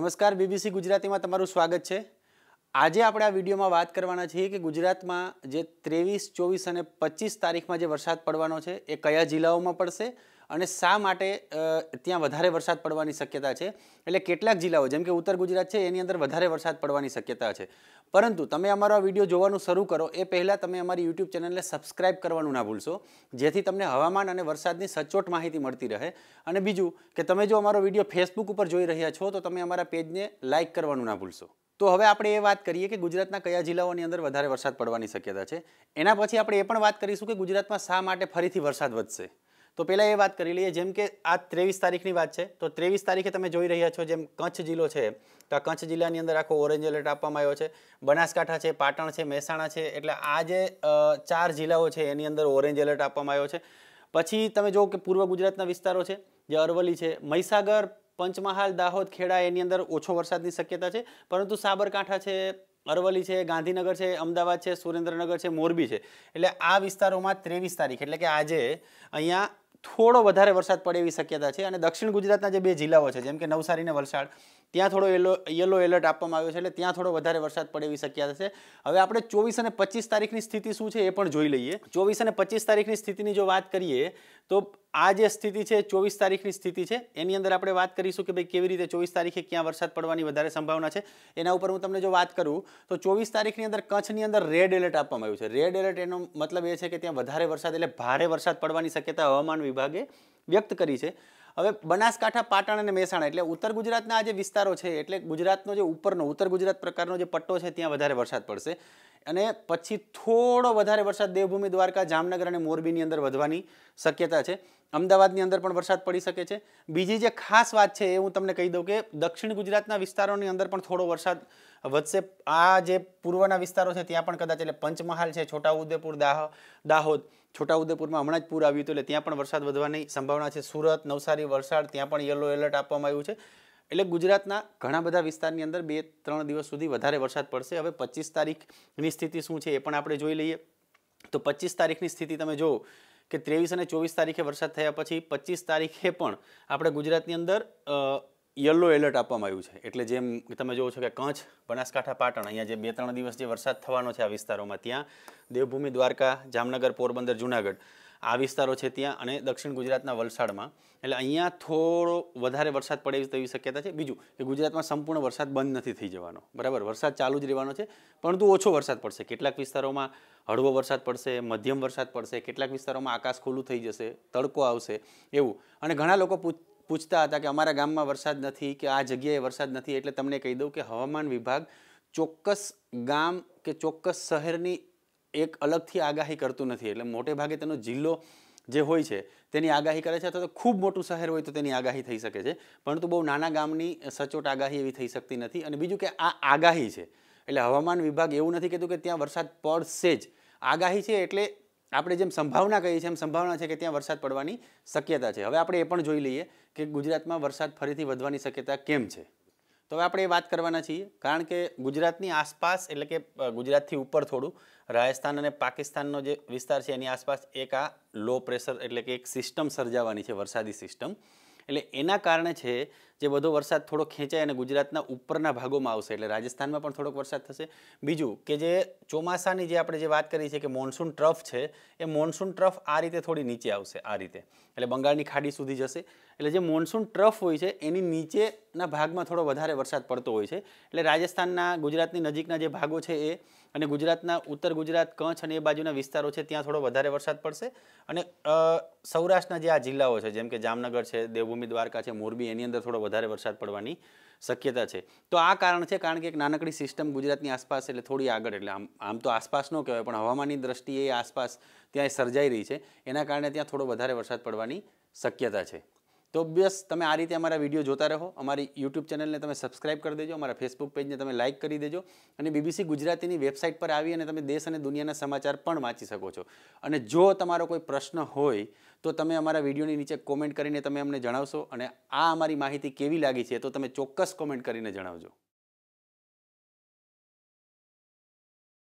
નમસ્કાર બીબીસી ગુજરાતીમાં તમારું સ્વાગત છે આજે આપણે આ વિડીયોમાં વાત કરવાના છીએ કે ગુજરાતમાં જે ત્રેવીસ ચોવીસ અને પચીસ તારીખમાં જે વરસાદ પડવાનો છે એ કયા જિલ્લાઓમાં પડશે અને શા માટે ત્યાં વધારે વરસાદ પડવાની શક્યતા છે એટલે કેટલાક જિલ્લાઓ જેમ કે ઉત્તર ગુજરાત છે એની અંદર વધારે વરસાદ પડવાની શક્યતા છે પરંતુ તમે અમારો આ વિડીયો જોવાનું શરૂ કરો એ પહેલાં તમે અમારી યુટ્યુબ ચેનલને સબસ્ક્રાઇબ કરવાનું ના ભૂલશો જેથી તમને હવામાન અને વરસાદની સચોટ માહિતી મળતી રહે અને બીજું કે તમે જો અમારો વિડીયો ફેસબુક ઉપર જોઈ રહ્યા છો તો તમે અમારા પેજને લાઇક કરવાનું ના ભૂલશો તો હવે આપણે એ વાત કરીએ કે ગુજરાતના કયા જિલ્લાઓની અંદર વધારે વરસાદ પડવાની શક્યતા છે એના પછી આપણે એ પણ વાત કરીશું કે ગુજરાતમાં શા માટે ફરીથી વરસાદ વધશે તો પહેલાં એ વાત કરી લઈએ જેમ કે આ ત્રેવીસ તારીખની વાત છે તો ત્રેવીસ તારીખે તમે જોઈ રહ્યા છો જેમ કચ્છ જિલ્લો છે તો આ કચ્છ જિલ્લાની અંદર આખો ઓરેન્જ એલર્ટ આપવામાં આવ્યો છે બનાસકાંઠા છે પાટણ છે મહેસાણા છે એટલે આ જે ચાર જિલ્લાઓ છે એની અંદર ઓરેન્જ એલર્ટ આપવામાં આવ્યો છે પછી તમે જુઓ કે પૂર્વ ગુજરાતના વિસ્તારો છે જે અરવલ્લી છે મહીસાગર પંચમહાલ દાહોદ ખેડા એની અંદર ઓછો વરસાદની શક્યતા છે પરંતુ સાબરકાંઠા છે અરવલ્લી છે ગાંધીનગર છે અમદાવાદ છે સુરેન્દ્રનગર છે મોરબી છે એટલે આ વિસ્તારોમાં ત્રેવીસ તારીખ એટલે કે આજે અહીંયા થોડો વધારે વરસાદ પડે એવી શક્યતા છે અને દક્ષિણ ગુજરાતના જે બે જિલ્લાઓ છે જેમ કે નવસારી અને વલસાડ ત્યાં થોડો યલો યલો એલર્ટ આપવામાં આવ્યો છે એટલે ત્યાં થોડો વધારે વરસાદ પડે એવી શક્યતા છે હવે આપણે ચોવીસ અને પચીસ તારીખની સ્થિતિ શું છે એ પણ જોઈ લઈએ ચોવીસ અને પચીસ તારીખની સ્થિતિની જો વાત કરીએ તો આ જે સ્થિતિ છે ચોવીસ તારીખની સ્થિતિ છે એની અંદર આપણે વાત કરીશું કે ભાઈ કેવી રીતે ચોવીસ તારીખે ક્યાં વરસાદ પડવાની વધારે સંભાવના છે એના ઉપર હું તમને જો વાત કરું તો ચોવીસ તારીખની અંદર કચ્છની અંદર રેડ એલર્ટ આપવામાં આવ્યું છે રેડ એલર્ટ એનો મતલબ એ છે કે ત્યાં વધારે વરસાદ એટલે ભારે વરસાદ પડવાની શક્યતા હવામાન વિભાગે વ્યક્ત કરી છે હવે બનાસકાંઠા પાટણ અને મહેસાણા એટલે ઉત્તર ગુજરાતના આ જે વિસ્તારો છે એટલે ગુજરાતનો જે ઉપરનો ઉત્તર ગુજરાત પ્રકારનો જે પટ્ટો છે ત્યાં વધારે વરસાદ પડશે અને પછી થોડો વધારે વરસાદ દેવભૂમિ દ્વારકા જામનગર અને મોરબીની અંદર વધવાની શક્યતા છે અમદાવાદની અંદર પણ વરસાદ પડી શકે છે બીજી જે ખાસ વાત છે એ હું તમને કહી દઉં કે દક્ષિણ ગુજરાતના વિસ્તારોની અંદર પણ થોડો વરસાદ વધશે આ જે પૂર્વના વિસ્તારો છે ત્યાં પણ કદાચ એટલે પંચમહાલ છે છોટાઉદેપુર દાહ દાહોદ છોટાઉદેપુરમાં હમણાં જ પૂર આવ્યું હતું એટલે ત્યાં પણ વરસાદ વધવાની સંભાવના છે સુરત નવસારી વલસાડ ત્યાં પણ યલો એલર્ટ આપવામાં આવ્યું છે એટલે ગુજરાતના ઘણા બધા વિસ્તારની અંદર બે ત્રણ દિવસ સુધી વધારે વરસાદ પડશે હવે પચીસ તારીખની સ્થિતિ શું છે એ પણ આપણે જોઈ લઈએ તો પચીસ તારીખની સ્થિતિ તમે જુઓ કે ત્રેવીસ અને ચોવીસ તારીખે વરસાદ થયા પછી પચીસ તારીખે પણ આપણે ગુજરાતની અંદર યલો એલર્ટ આપવામાં આવ્યું છે એટલે જેમ તમે જુઓ છો કે કચ્છ બનાસકાંઠા પાટણ અહીંયા જે બે ત્રણ દિવસ જે વરસાદ થવાનો છે આ વિસ્તારોમાં ત્યાં દેવભૂમિ દ્વારકા જામનગર પોરબંદર જુનાગઢ આ વિસ્તારો છે ત્યાં અને દક્ષિણ ગુજરાતના વલસાડમાં એટલે અહીંયા થોડો વધારે વરસાદ પડે તેવી શક્યતા છે બીજું કે ગુજરાતમાં સંપૂર્ણ વરસાદ બંધ નથી થઈ જવાનો બરાબર વરસાદ ચાલુ જ રહેવાનો છે પરંતુ ઓછો વરસાદ પડશે કેટલાક વિસ્તારોમાં હળવો વરસાદ પડશે મધ્યમ વરસાદ પડશે કેટલાક વિસ્તારોમાં આકાશ ખુલ્લું થઈ જશે તડકો આવશે એવું અને ઘણા લોકો પૂછતા હતા કે અમારા ગામમાં વરસાદ નથી કે આ જગ્યાએ વરસાદ નથી એટલે તમને કહી દઉં કે હવામાન વિભાગ ચોક્કસ ગામ કે ચોક્કસ શહેરની એક અલગથી આગાહી કરતું નથી એટલે મોટે ભાગે તેનો જિલ્લો જે હોય છે તેની આગાહી કરે છે અથવા તો ખૂબ મોટું શહેર હોય તો તેની આગાહી થઈ શકે છે પરંતુ બહુ નાના ગામની સચોટ આગાહી એવી થઈ શકતી નથી અને બીજું કે આ આગાહી છે એટલે હવામાન વિભાગ એવું નથી કહેતું કે ત્યાં વરસાદ પડશે જ આગાહી છે એટલે આપણે જેમ સંભાવના કહીએ છીએ એમ સંભાવના છે કે ત્યાં વરસાદ પડવાની શક્યતા છે હવે આપણે એ પણ જોઈ લઈએ કે ગુજરાતમાં વરસાદ ફરીથી વધવાની શક્યતા કેમ છે તો હવે આપણે એ વાત કરવાના છીએ કારણ કે ગુજરાતની આસપાસ એટલે કે ગુજરાતથી ઉપર થોડું રાજસ્થાન અને પાકિસ્તાનનો જે વિસ્તાર છે એની આસપાસ એક આ લો પ્રેશર એટલે કે એક સિસ્ટમ સર્જાવાની છે વરસાદી સિસ્ટમ એટલે એના કારણે છે જે બધો વરસાદ થોડો ખેંચાય અને ગુજરાતના ઉપરના ભાગોમાં આવશે એટલે રાજસ્થાનમાં પણ થોડોક વરસાદ થશે બીજું કે જે ચોમાસાની જે આપણે જે વાત કરી છે કે મોન્સૂન ટ્રફ છે એ મોન્સૂન ટ્રફ આ રીતે થોડી નીચે આવશે આ રીતે એટલે બંગાળની ખાડી સુધી જશે એટલે જે મોન્સૂન ટ્રફ હોય છે એની નીચેના ભાગમાં થોડો વધારે વરસાદ પડતો હોય છે એટલે રાજસ્થાનના ગુજરાતની નજીકના જે ભાગો છે એ અને ગુજરાતના ઉત્તર ગુજરાત કચ્છ અને એ બાજુના વિસ્તારો છે ત્યાં થોડો વધારે વરસાદ પડશે અને સૌરાષ્ટ્રના જે આ જિલ્લાઓ છે જેમ કે જામનગર છે દેવભૂમિ દ્વારકા છે મોરબી એની અંદર થોડો વધારે વધારે વરસાદ પડવાની શક્યતા છે તો આ કારણ છે કારણ કે એક નાનકડી સિસ્ટમ ગુજરાતની આસપાસ એટલે થોડી આગળ એટલે આમ આમ તો આસપાસ ન કહેવાય પણ હવામાનની દ્રષ્ટિએ આસપાસ ત્યાં સર્જાઈ રહી છે એના કારણે ત્યાં થોડો વધારે વરસાદ પડવાની શક્યતા છે તો બસ તમે આ રીતે અમારા વિડીયો જોતા રહો અમારી યુટ્યુબ ચેનલને તમે સબસ્ક્રાઇબ કરી દેજો અમારા ફેસબુક પેજને તમે લાઇક કરી દેજો અને બીબીસી ગુજરાતીની વેબસાઇટ પર આવી અને તમે દેશ અને દુનિયાના સમાચાર પણ વાંચી શકો છો અને જો તમારો કોઈ પ્રશ્ન હોય તો તમે અમારા વિડીયોની નીચે કોમેન્ટ કરીને તમે અમને જણાવશો અને આ અમારી માહિતી કેવી લાગી છે તો તમે ચોક્કસ કોમેન્ટ કરીને જણાવજો